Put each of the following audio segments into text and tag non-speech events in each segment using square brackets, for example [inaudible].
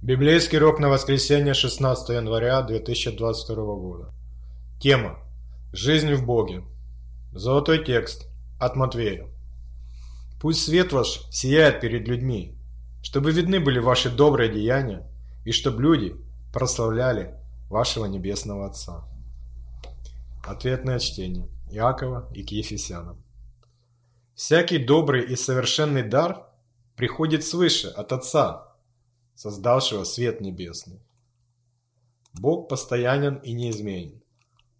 Библейский Рок на воскресенье 16 января 2022 года. Тема «Жизнь в Боге». Золотой текст от Матвея. «Пусть свет ваш сияет перед людьми, чтобы видны были ваши добрые деяния, и чтобы люди прославляли вашего Небесного Отца». Ответное чтение Иакова и к Ефесянам. «Всякий добрый и совершенный дар приходит свыше от Отца, создавшего свет небесный. Бог постоянен и неизменен.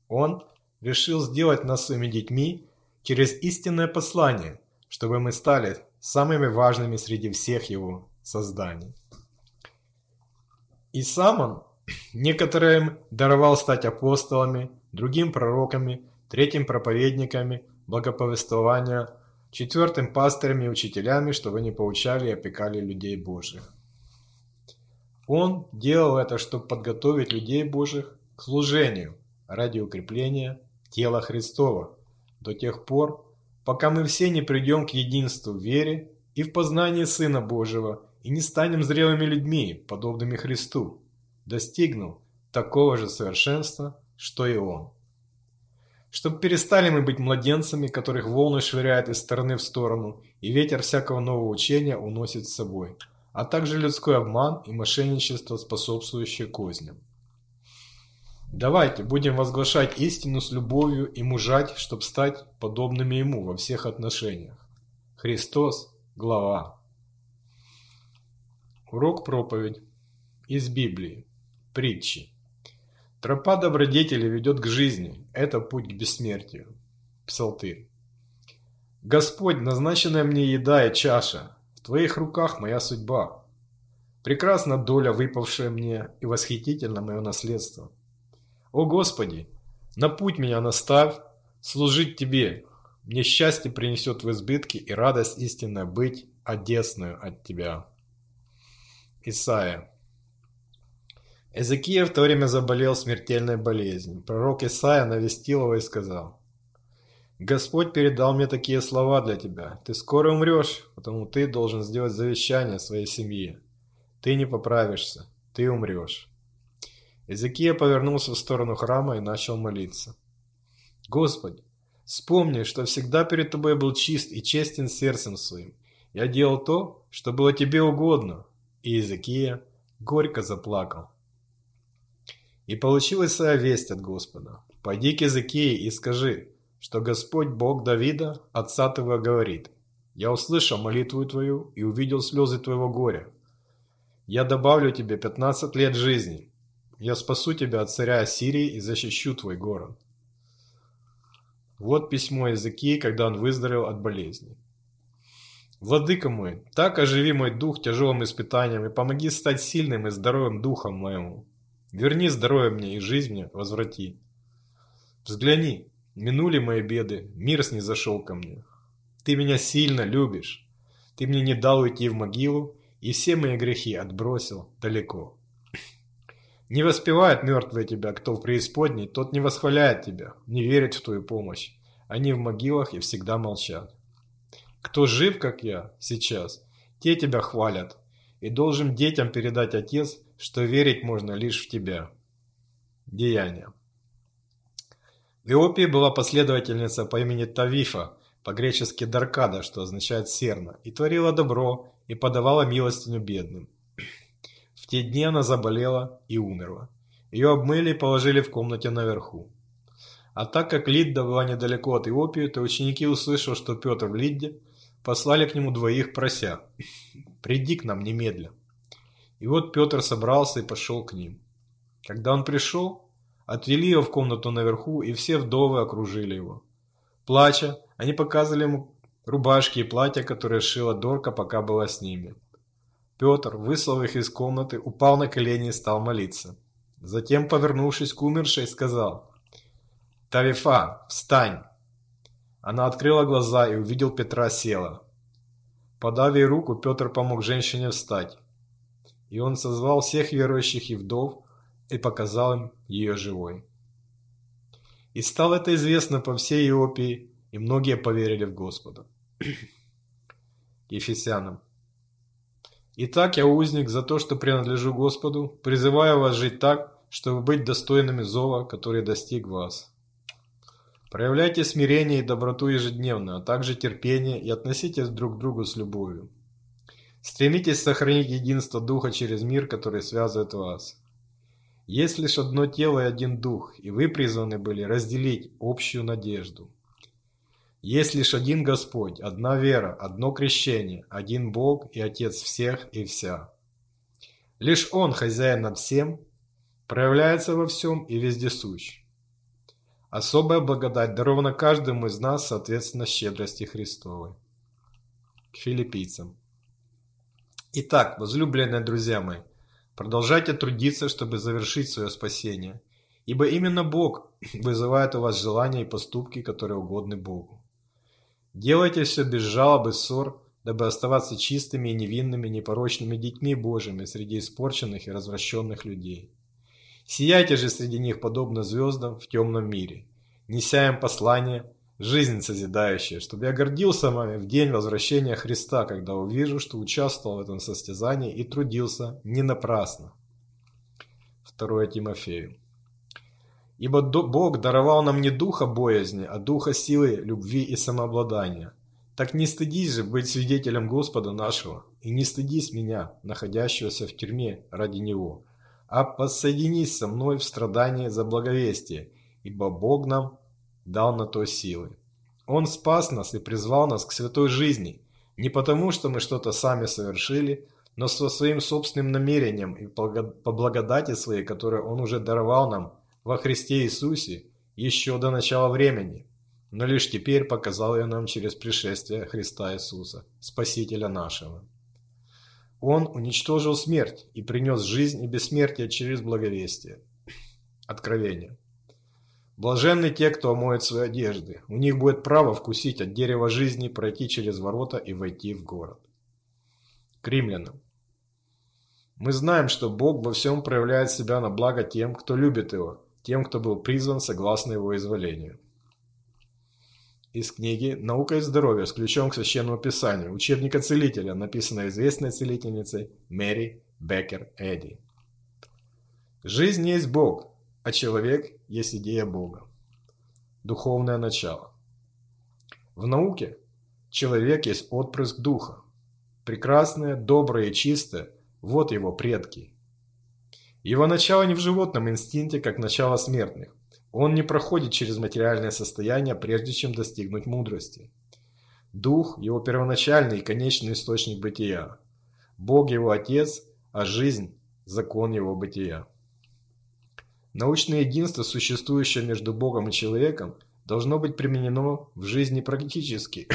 Он решил сделать нас своими детьми через истинное послание, чтобы мы стали самыми важными среди всех его созданий. И сам он некоторым даровал стать апостолами, другим пророками, третьим проповедниками благоповествования, четвертым пастырями и учителями, чтобы они получали и опекали людей Божьих. Он делал это, чтобы подготовить людей Божьих к служению ради укрепления тела Христова до тех пор, пока мы все не придем к единству в вере и в познании Сына Божьего и не станем зрелыми людьми, подобными Христу, достигнув такого же совершенства, что и Он. Чтобы перестали мы быть младенцами, которых волны швыряют из стороны в сторону, и ветер всякого нового учения уносит с собой – а также людской обман и мошенничество, способствующее козням. Давайте будем возглашать истину с любовью и мужать, чтобы стать подобными Ему во всех отношениях. Христос – глава. Урок-проповедь из Библии. Притчи. Тропа добродетели ведет к жизни, это путь к бессмертию. Псалтырь. Господь, назначенная мне еда и чаша, твоих руках моя судьба. Прекрасна доля, выпавшая мне, и восхитительно мое наследство. О Господи, на путь меня наставь, служить Тебе. Мне счастье принесет в избытке и радость истинно быть одесную от Тебя. Исаия. Эзекия в то время заболел смертельной болезнью. Пророк Исаия навестил его и сказал, Господь передал мне такие слова для тебя. Ты скоро умрешь, потому ты должен сделать завещание своей семье. Ты не поправишься, ты умрешь. Эзекия повернулся в сторону храма и начал молиться. Господи, вспомни, что всегда перед тобой был чист и честен сердцем своим. Я делал то, что было тебе угодно. И Иезекия горько заплакал. И получилась своя весть от Господа. Пойди к Иезекии и скажи, что Господь Бог Давида, отца твоего, говорит, «Я услышал молитву твою и увидел слезы твоего горя. Я добавлю тебе 15 лет жизни. Я спасу тебя от царя Ассирии и защищу твой город». Вот письмо Иезекии, когда он выздоровел от болезни. «Владыка мой, так оживи мой дух тяжелым испытанием и помоги стать сильным и здоровым духом моему. Верни здоровье мне и жизнь мне возврати. Взгляни, Минули мои беды, мир снизошел ко мне. Ты меня сильно любишь. Ты мне не дал уйти в могилу, и все мои грехи отбросил далеко. Не воспевает мертвые тебя, кто в преисподней, тот не восхваляет тебя, не верит в твою помощь. Они в могилах и всегда молчат. Кто жив, как я, сейчас, те тебя хвалят. И должен детям передать отец, что верить можно лишь в тебя. Деяния. В Эопии была последовательница по имени Тавифа, по-гречески Даркада, что означает «серна», и творила добро, и подавала милостиню бедным. В те дни она заболела и умерла. Ее обмыли и положили в комнате наверху. А так как Лидда была недалеко от Иопии, то ученики, услышали, что Петр в Лидде, послали к нему двоих прося «Приди к нам немедля». И вот Петр собрался и пошел к ним. Когда он пришел, отвели его в комнату наверху, и все вдовы окружили его. Плача, они показывали ему рубашки и платья, которые шила Дорка, пока была с ними. Петр, выслав их из комнаты, упал на колени и стал молиться. Затем, повернувшись к умершей, сказал «Тавифа, встань!» Она открыла глаза и увидел Петра села. Подав ей руку, Петр помог женщине встать. И он созвал всех верующих и вдов, и показал им ее живой. И стало это известно по всей Иопии, и многие поверили в Господа. [clears throat] Ефесянам. Итак, я узник за то, что принадлежу Господу, призываю вас жить так, чтобы быть достойными зова, который достиг вас. Проявляйте смирение и доброту ежедневно, а также терпение и относитесь друг к другу с любовью. Стремитесь сохранить единство Духа через мир, который связывает вас. Есть лишь одно тело и один дух, и вы призваны были разделить общую надежду. Есть лишь один Господь, одна вера, одно крещение, один Бог и Отец всех и вся. Лишь Он хозяин над всем, проявляется во всем и вездесущ. Особая благодать дарована каждому из нас, соответственно, щедрости Христовой. К филиппийцам. Итак, возлюбленные друзья мои, Продолжайте трудиться, чтобы завершить свое спасение, ибо именно Бог [clears throat] вызывает у вас желания и поступки, которые угодны Богу. Делайте все без жалоб и ссор, дабы оставаться чистыми и невинными, непорочными детьми Божьими среди испорченных и развращенных людей. Сияйте же среди них подобно звездам в темном мире, неся им послание – жизнь созидающая, чтобы я гордился вами в день возвращения Христа, когда увижу, что участвовал в этом состязании и трудился не напрасно. 2 Тимофею. Ибо Бог даровал нам не духа боязни, а духа силы, любви и самообладания. Так не стыдись же быть свидетелем Господа нашего, и не стыдись меня, находящегося в тюрьме ради Него, а посоединись со мной в страдании за благовестие, ибо Бог нам дал на то силы. Он спас нас и призвал нас к святой жизни, не потому, что мы что-то сами совершили, но со своим собственным намерением и по благодати своей, которую Он уже даровал нам во Христе Иисусе еще до начала времени, но лишь теперь показал ее нам через пришествие Христа Иисуса, Спасителя нашего. Он уничтожил смерть и принес жизнь и бессмертие через благовестие. Откровение. Блаженны те, кто омоет свои одежды. У них будет право вкусить от дерева жизни, пройти через ворота и войти в город. К римлянам. Мы знаем, что Бог во всем проявляет себя на благо тем, кто любит Его, тем, кто был призван согласно Его изволению. Из книги «Наука и здоровье» с ключом к Священному Писанию, учебника целителя, написанной известной целительницей Мэри Беккер Эдди. Жизнь есть Бог, а человек есть идея Бога. Духовное начало. В науке человек есть отпрыск духа. Прекрасное, доброе и чистое – вот его предки. Его начало не в животном инстинкте, как начало смертных. Он не проходит через материальное состояние, прежде чем достигнуть мудрости. Дух – его первоначальный и конечный источник бытия. Бог – его отец, а жизнь – закон его бытия. Научное единство, существующее между Богом и человеком, должно быть применено в жизни практически,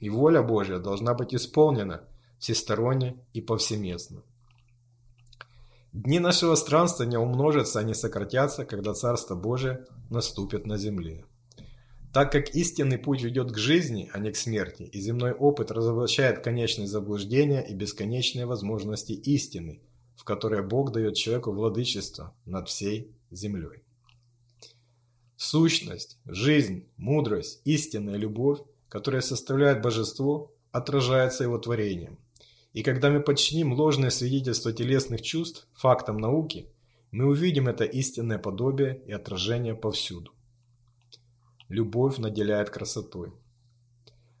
и воля Божья должна быть исполнена всесторонне и повсеместно. Дни нашего странства не умножатся, а не сократятся, когда Царство Божие наступит на земле. Так как истинный путь ведет к жизни, а не к смерти, и земной опыт разоблачает конечные заблуждения и бесконечные возможности истины – в которое Бог дает человеку владычество над всей землей. Сущность, жизнь, мудрость, истинная любовь, которая составляет божество, отражается его творением. И когда мы подчиним ложное свидетельство телесных чувств фактам науки, мы увидим это истинное подобие и отражение повсюду. Любовь наделяет красотой.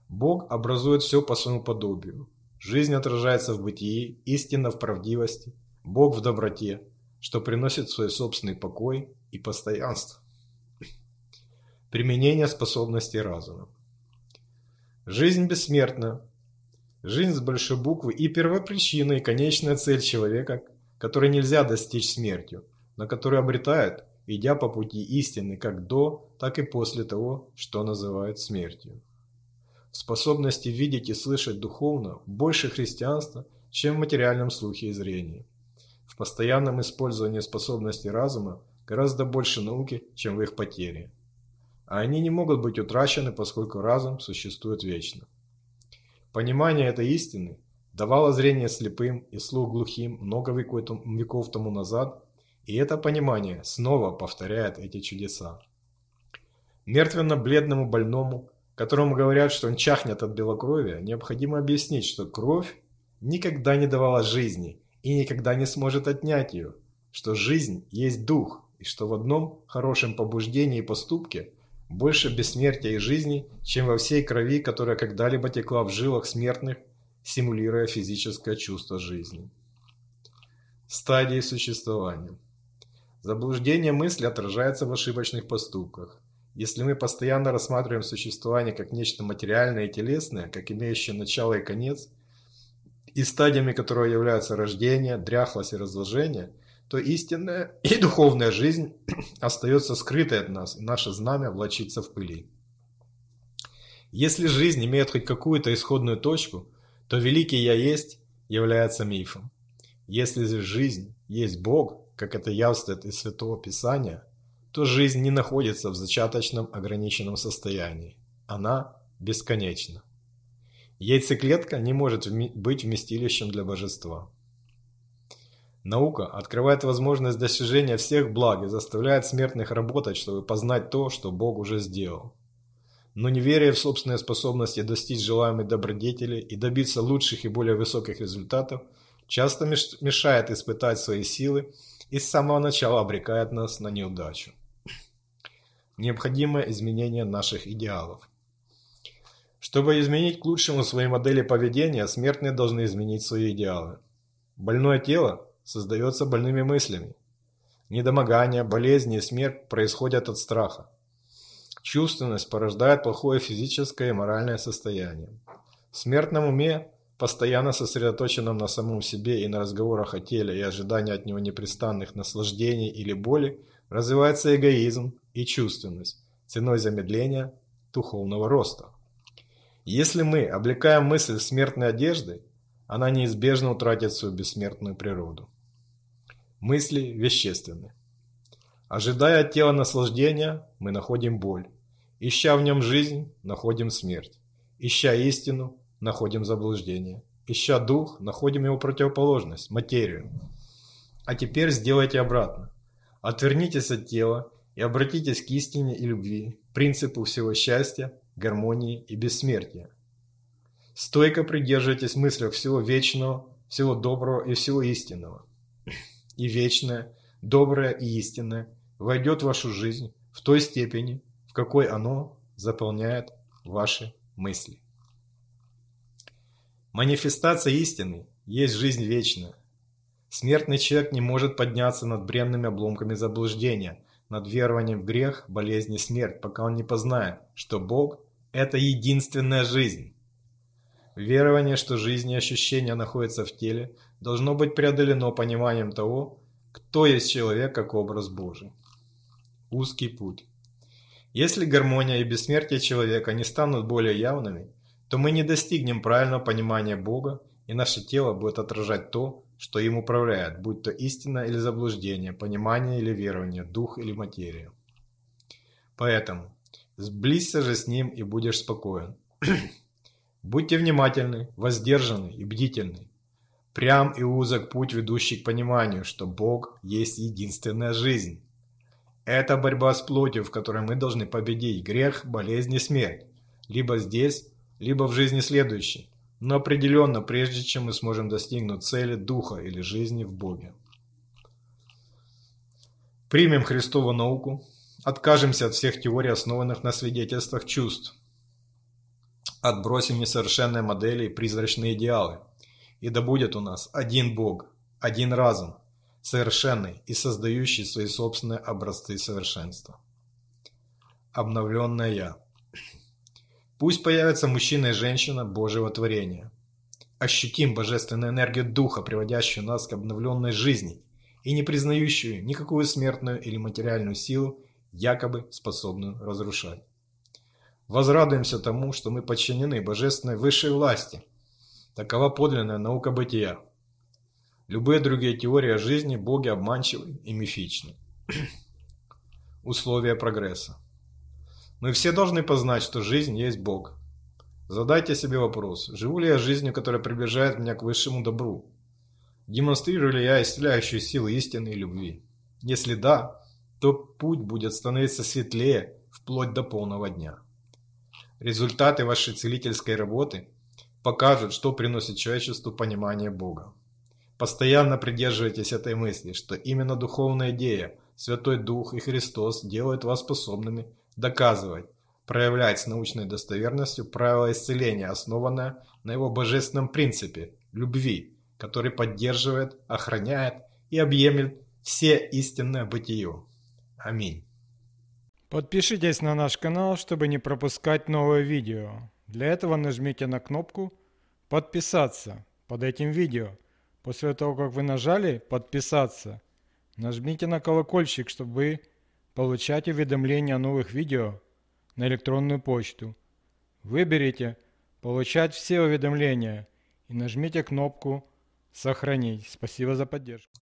Бог образует все по своему подобию. Жизнь отражается в бытии, истина в правдивости, Бог в доброте, что приносит свой собственный покой и постоянство. Применение способностей разума. Жизнь бессмертна. Жизнь с большой буквы и первопричина, и конечная цель человека, которой нельзя достичь смертью, но которую обретает, идя по пути истины как до, так и после того, что называют смертью. В способности видеть и слышать духовно больше христианства, чем в материальном слухе и зрении. В постоянном использовании способностей разума гораздо больше науки, чем в их потере. А они не могут быть утрачены, поскольку разум существует вечно. Понимание этой истины давало зрение слепым и слух глухим много веков тому назад, и это понимание снова повторяет эти чудеса. Мертвенно-бледному больному, которому говорят, что он чахнет от белокровия, необходимо объяснить, что кровь никогда не давала жизни и никогда не сможет отнять ее, что жизнь есть дух, и что в одном хорошем побуждении и поступке больше бессмертия и жизни, чем во всей крови, которая когда-либо текла в жилах смертных, симулируя физическое чувство жизни. Стадии существования Заблуждение мысли отражается в ошибочных поступках. Если мы постоянно рассматриваем существование как нечто материальное и телесное, как имеющее начало и конец – и стадиями которого являются рождение, дряхлость и разложение, то истинная и духовная жизнь [clears throat] остается скрытой от нас, и наше знамя влачится в пыли. Если жизнь имеет хоть какую-то исходную точку, то великий «Я есть» является мифом. Если же жизнь есть Бог, как это явствует из Святого Писания, то жизнь не находится в зачаточном ограниченном состоянии. Она бесконечна. Яйцеклетка не может быть вместилищем для божества. Наука открывает возможность достижения всех благ и заставляет смертных работать, чтобы познать то, что Бог уже сделал. Но неверие в собственные способности достичь желаемой добродетели и добиться лучших и более высоких результатов часто мешает испытать свои силы и с самого начала обрекает нас на неудачу. Необходимо изменение наших идеалов. Чтобы изменить к лучшему свои модели поведения, смертные должны изменить свои идеалы. Больное тело создается больными мыслями. Недомогание, болезни и смерть происходят от страха. Чувственность порождает плохое физическое и моральное состояние. В смертном уме, постоянно сосредоточенном на самом себе и на разговорах о теле и ожидании от него непрестанных наслаждений или боли, развивается эгоизм и чувственность ценой замедления духовного роста. Если мы облекаем мысль в смертной одежды, она неизбежно утратит свою бессмертную природу. Мысли вещественны. Ожидая от тела наслаждения, мы находим боль. Ища в нем жизнь, находим смерть. Ища истину, находим заблуждение. Ища дух, находим его противоположность, материю. А теперь сделайте обратно. Отвернитесь от тела и обратитесь к истине и любви, принципу всего счастья, гармонии и бессмертия. Стойко придерживайтесь мыслях всего вечного, всего доброго и всего истинного. И вечное, доброе и истинное войдет в вашу жизнь в той степени, в какой оно заполняет ваши мысли. Манифестация истины есть жизнь вечная, Смертный человек не может подняться над бренными обломками заблуждения, над верованием в грех, болезнь и смерть, пока он не познает, что Бог – это единственная жизнь. Верование, что жизнь и ощущения находятся в теле, должно быть преодолено пониманием того, кто есть человек как образ Божий. Узкий путь. Если гармония и бессмертие человека не станут более явными, то мы не достигнем правильного понимания Бога, и наше тело будет отражать то, что им управляет, будь то истина или заблуждение, понимание или верование, дух или материя. Поэтому сблизься же с ним и будешь спокоен. [clears throat] Будьте внимательны, воздержаны и бдительны. Прям и узок путь, ведущий к пониманию, что Бог есть единственная жизнь. Это борьба с плотью, в которой мы должны победить грех, болезнь и смерть. Либо здесь, либо в жизни следующей но определенно прежде, чем мы сможем достигнуть цели Духа или жизни в Боге. Примем Христову науку, откажемся от всех теорий, основанных на свидетельствах чувств, отбросим несовершенные модели и призрачные идеалы, и да будет у нас один Бог, один разум, совершенный и создающий свои собственные образцы совершенства. Обновленное Я – Пусть появятся мужчина и женщина Божьего творения. Ощутим божественную энергию Духа, приводящую нас к обновленной жизни и не признающую никакую смертную или материальную силу, якобы способную разрушать. Возрадуемся тому, что мы подчинены божественной высшей власти. Такова подлинная наука бытия. Любые другие теории о жизни боги обманчивы и мифичны. [clears throat] Условия прогресса. Мы все должны познать, что жизнь есть Бог. Задайте себе вопрос, живу ли я жизнью, которая приближает меня к высшему добру? Демонстрирую ли я исцеляющую силу истины и любви? Если да, то путь будет становиться светлее вплоть до полного дня. Результаты вашей целительской работы покажут, что приносит человечеству понимание Бога. Постоянно придерживайтесь этой мысли, что именно духовная идея, Святой Дух и Христос делают вас способными доказывать, проявлять с научной достоверностью правило исцеления, основанное на его божественном принципе – любви, который поддерживает, охраняет и объемит все истинное бытие. Аминь. Подпишитесь на наш канал, чтобы не пропускать новые видео. Для этого нажмите на кнопку «Подписаться» под этим видео. После того, как вы нажали «Подписаться», нажмите на колокольчик, чтобы Получать уведомления о новых видео на электронную почту. Выберите «Получать все уведомления» и нажмите кнопку «Сохранить». Спасибо за поддержку.